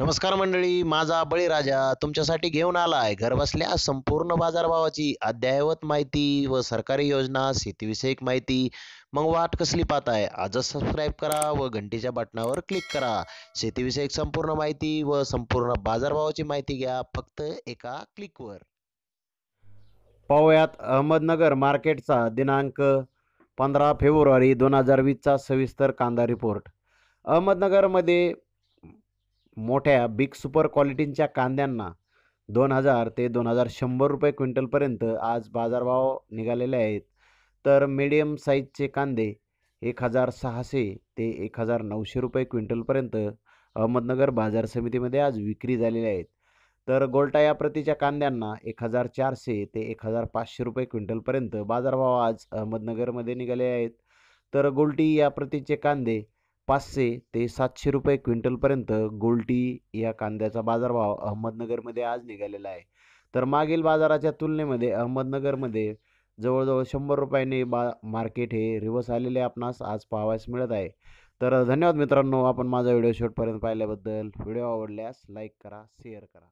नमस्कार मंडळी माझा बळीराजा तुमच्यासाठी घेऊन आलाय आहे घरबसल्या संपूर्ण बाजारभावाची अद्ययावत माहिती व सरकारी योजना शेतीविषयक माहिती मग वाट कसली पाहत आहे आजच सबस्क्राईब करा व घंटीच्या बटनावर क्लिक करा शेतीविषयक संपूर्ण माहिती व संपूर्ण बाजारभावाची माहिती घ्या फक्त एका क्लिकवर पाहुयात अहमदनगर मार्केटचा दिनांक पंधरा फेब्रुवारी दोन हजार वीसचा सविस्तर कांदा रिपोर्ट अहमदनगरमध्ये मोठ्या बिग सुपर क्वालिटींच्या कांद्यांना दोन हजार ते दोन हजार शंभर रुपये क्विंटलपर्यंत आज बाजारभाव निघालेले आहेत तर मिडियम साईजचे कांदे एक हजार सहाशे ते एक हजार नऊशे रुपये क्विंटलपर्यंत अहमदनगर बाजार समितीमध्ये आज विक्री झालेले आहेत तर गोल्टा या प्रतीच्या कांद्यांना एक हजार चारशे ते एक हजार पाचशे रुपये क्विंटलपर्यंत बाजारभाव आज अहमदनगरमध्ये निघाले आहेत तर गोल्टी या प्रतीचे कांदे पाचशे ते सातशे रुपये क्विंटलपर्यंत गोल्टी या कांद्याचा बाजारभाव अहमदनगरमध्ये आज निघालेला आहे तर मागील बाजाराच्या तुलनेमध्ये अहमदनगरमध्ये जवळजवळ शंभर रुपयाने बा मार्केट हे रिव्हर्स आलेले आपणास आज पाहावयास मिळत आहे तर धन्यवाद मित्रांनो आपण माझा व्हिडिओ शेवटपर्यंत पाहिल्याबद्दल व्हिडिओ आवडल्यास लाईक करा शेअर करा